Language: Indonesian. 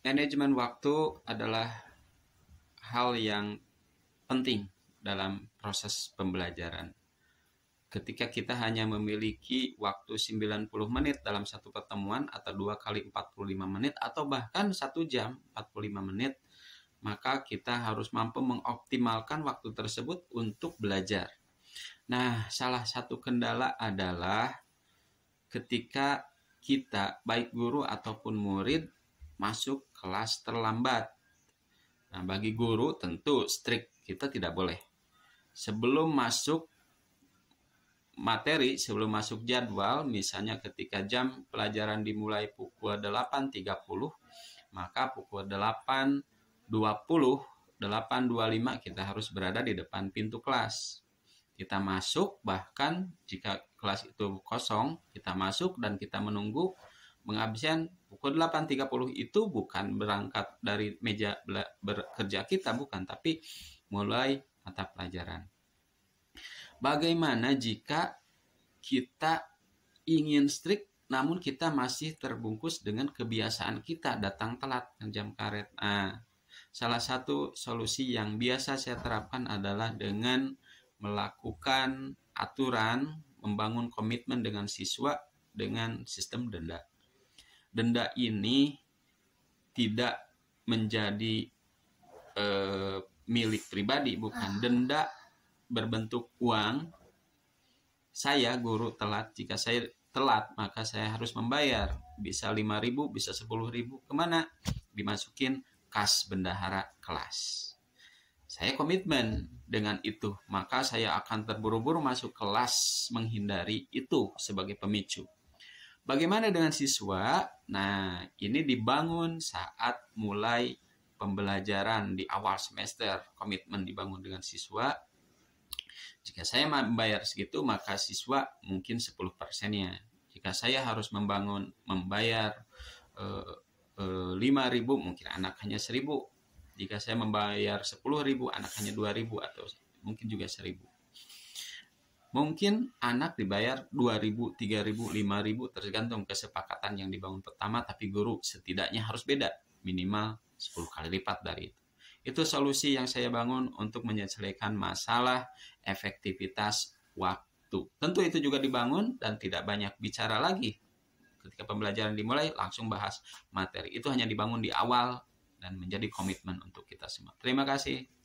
manajemen waktu adalah hal yang penting dalam proses pembelajaran. Ketika kita hanya memiliki waktu 90 menit dalam satu pertemuan atau dua kali 45 menit atau bahkan satu jam 45 menit, maka kita harus mampu mengoptimalkan waktu tersebut untuk belajar. Nah, salah satu kendala adalah ketika kita baik guru ataupun murid masuk kelas terlambat. Nah, bagi guru tentu strict, kita tidak boleh. Sebelum masuk materi, sebelum masuk jadwal, misalnya ketika jam pelajaran dimulai pukul 8.30, maka pukul 8.20, 8.25 kita harus berada di depan pintu kelas. Kita masuk, bahkan jika kelas itu kosong, kita masuk dan kita menunggu pengabsen pukul 8.30 itu bukan berangkat dari meja bekerja kita bukan tapi mulai mata pelajaran. Bagaimana jika kita ingin strict namun kita masih terbungkus dengan kebiasaan kita datang telat jam karet. Nah, salah satu solusi yang biasa saya terapkan adalah dengan melakukan aturan, membangun komitmen dengan siswa dengan sistem denda denda ini tidak menjadi e, milik pribadi bukan ah. denda berbentuk uang saya guru telat jika saya telat maka saya harus membayar bisa 5000 bisa 10000 kemana dimasukin kas bendahara kelas saya komitmen dengan itu maka saya akan terburu-buru masuk kelas menghindari itu sebagai pemicu Bagaimana dengan siswa? Nah, ini dibangun saat mulai pembelajaran di awal semester. Komitmen dibangun dengan siswa. Jika saya membayar segitu, maka siswa mungkin 10 persennya. Jika saya harus membangun, membayar e, 5 5.000, mungkin anak hanya 1.000. Jika saya membayar ribu, anak hanya 2.000 atau mungkin juga 1.000. Mungkin anak dibayar 2000, 3000, 5000 tergantung kesepakatan yang dibangun pertama tapi guru setidaknya harus beda minimal 10 kali lipat dari itu. Itu solusi yang saya bangun untuk menyelesaikan masalah efektivitas waktu. Tentu itu juga dibangun dan tidak banyak bicara lagi. Ketika pembelajaran dimulai langsung bahas materi. Itu hanya dibangun di awal dan menjadi komitmen untuk kita semua. Terima kasih.